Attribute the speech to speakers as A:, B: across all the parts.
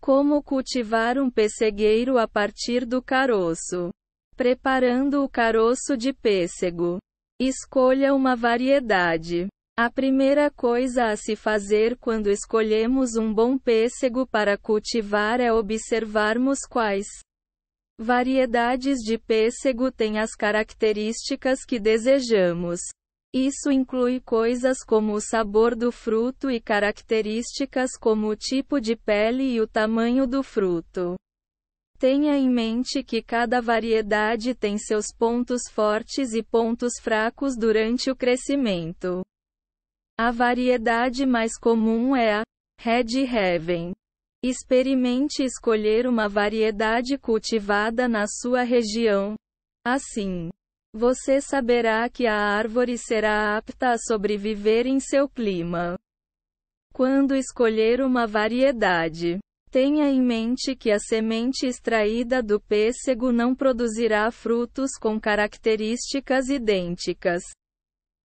A: Como cultivar um pessegueiro a partir do caroço. Preparando o caroço de pêssego. Escolha uma variedade. A primeira coisa a se fazer quando escolhemos um bom pêssego para cultivar é observarmos quais variedades de pêssego têm as características que desejamos. Isso inclui coisas como o sabor do fruto e características como o tipo de pele e o tamanho do fruto. Tenha em mente que cada variedade tem seus pontos fortes e pontos fracos durante o crescimento. A variedade mais comum é a Red Heaven. Experimente escolher uma variedade cultivada na sua região. Assim, você saberá que a árvore será apta a sobreviver em seu clima. Quando escolher uma variedade, tenha em mente que a semente extraída do pêssego não produzirá frutos com características idênticas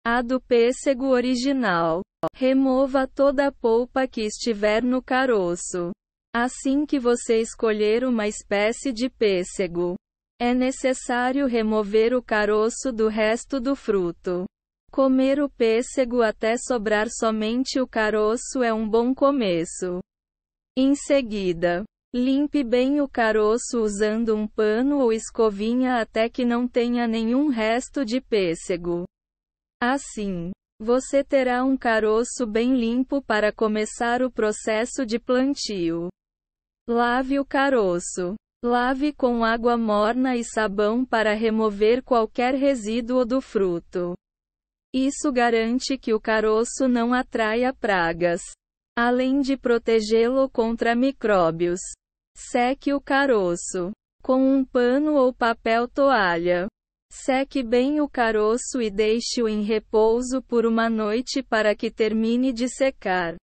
A: à do pêssego original. Remova toda a polpa que estiver no caroço. Assim que você escolher uma espécie de pêssego, é necessário remover o caroço do resto do fruto. Comer o pêssego até sobrar somente o caroço é um bom começo. Em seguida, limpe bem o caroço usando um pano ou escovinha até que não tenha nenhum resto de pêssego. Assim, você terá um caroço bem limpo para começar o processo de plantio. Lave o caroço. Lave com água morna e sabão para remover qualquer resíduo do fruto. Isso garante que o caroço não atraia pragas, além de protegê-lo contra micróbios. Seque o caroço com um pano ou papel toalha. Seque bem o caroço e deixe-o em repouso por uma noite para que termine de secar.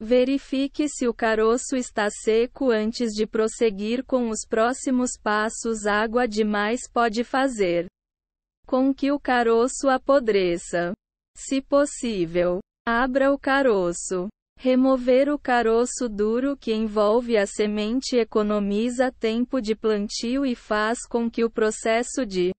A: Verifique se o caroço está seco antes de prosseguir com os próximos passos. Água demais pode fazer com que o caroço apodreça. Se possível, abra o caroço. Remover o caroço duro que envolve a semente economiza tempo de plantio e faz com que o processo de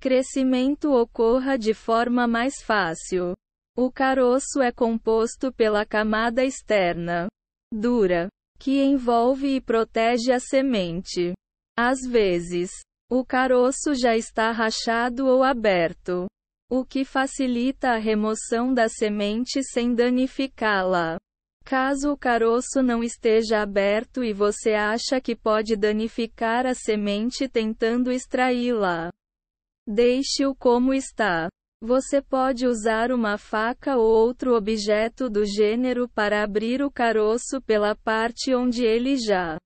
A: crescimento ocorra de forma mais fácil. O caroço é composto pela camada externa dura, que envolve e protege a semente. Às vezes, o caroço já está rachado ou aberto, o que facilita a remoção da semente sem danificá-la. Caso o caroço não esteja aberto e você acha que pode danificar a semente tentando extraí-la, deixe-o como está. Você pode usar uma faca ou outro objeto do gênero para abrir o caroço pela parte onde ele já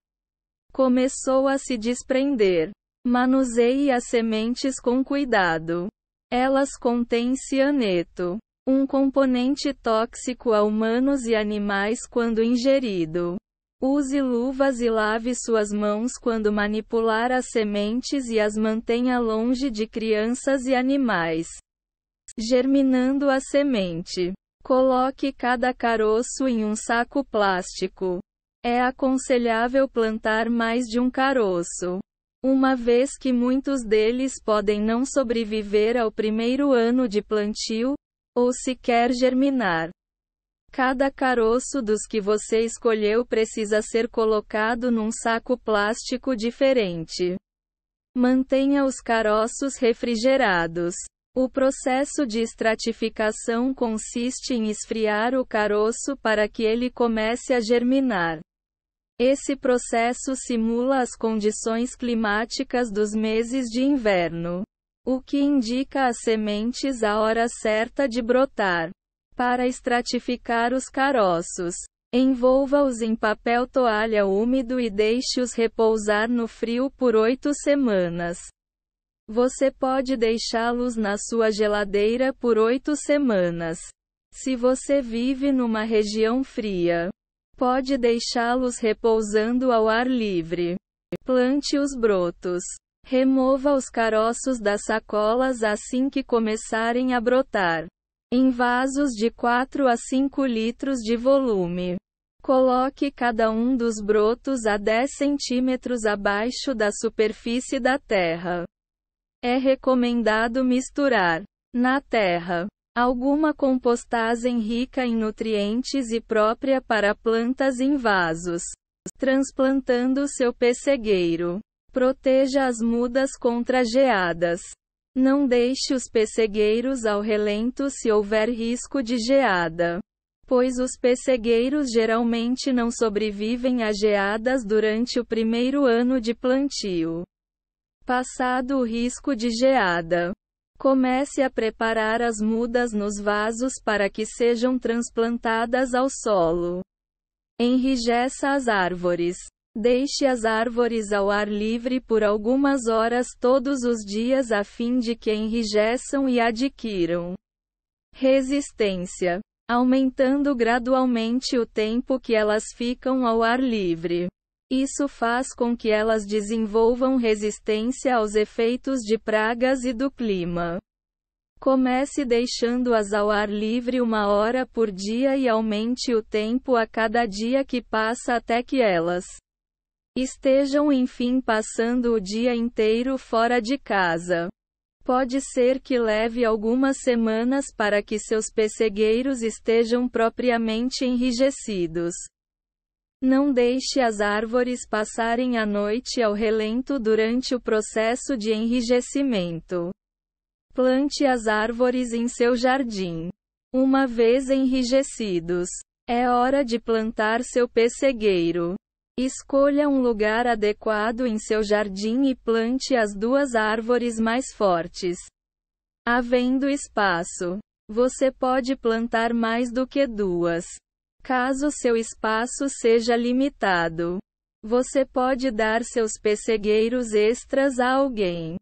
A: começou a se desprender. Manuseie as sementes com cuidado. Elas contêm cianeto, um componente tóxico a humanos e animais quando ingerido. Use luvas e lave suas mãos quando manipular as sementes e as mantenha longe de crianças e animais germinando a semente. Coloque cada caroço em um saco plástico. É aconselhável plantar mais de um caroço, uma vez que muitos deles podem não sobreviver ao primeiro ano de plantio, ou sequer germinar. Cada caroço dos que você escolheu precisa ser colocado num saco plástico diferente. Mantenha os caroços refrigerados. O processo de estratificação consiste em esfriar o caroço para que ele comece a germinar. Esse processo simula as condições climáticas dos meses de inverno, o que indica às sementes a hora certa de brotar. Para estratificar os caroços, envolva-os em papel toalha úmido e deixe-os repousar no frio por oito semanas. Você pode deixá-los na sua geladeira por oito semanas. Se você vive numa região fria, pode deixá-los repousando ao ar livre. Plante os brotos. Remova os caroços das sacolas assim que começarem a brotar. Em vasos de 4 a 5 litros de volume. Coloque cada um dos brotos a 10 centímetros abaixo da superfície da terra. É recomendado misturar na terra alguma compostagem rica em nutrientes e própria para plantas em vasos, transplantando seu pessegueiro. Proteja as mudas contra geadas. Não deixe os pessegueiros ao relento se houver risco de geada, pois os pessegueiros geralmente não sobrevivem a geadas durante o primeiro ano de plantio. Passado o risco de geada, comece a preparar as mudas nos vasos para que sejam transplantadas ao solo. Enrijeça as árvores. Deixe as árvores ao ar livre por algumas horas todos os dias a fim de que enrijeçam e adquiram resistência, aumentando gradualmente o tempo que elas ficam ao ar livre. Isso faz com que elas desenvolvam resistência aos efeitos de pragas e do clima. Comece deixando-as ao ar livre uma hora por dia e aumente o tempo a cada dia que passa até que elas estejam enfim passando o dia inteiro fora de casa. Pode ser que leve algumas semanas para que seus pessegueiros estejam propriamente enrijecidos. Não deixe as árvores passarem a noite ao relento durante o processo de enrijecimento. Plante as árvores em seu jardim. Uma vez enrijecidos, é hora de plantar seu pessegueiro. Escolha um lugar adequado em seu jardim e plante as duas árvores mais fortes. Havendo espaço, você pode plantar mais do que duas. Caso seu espaço seja limitado, você pode dar seus pessegueiros extras a alguém.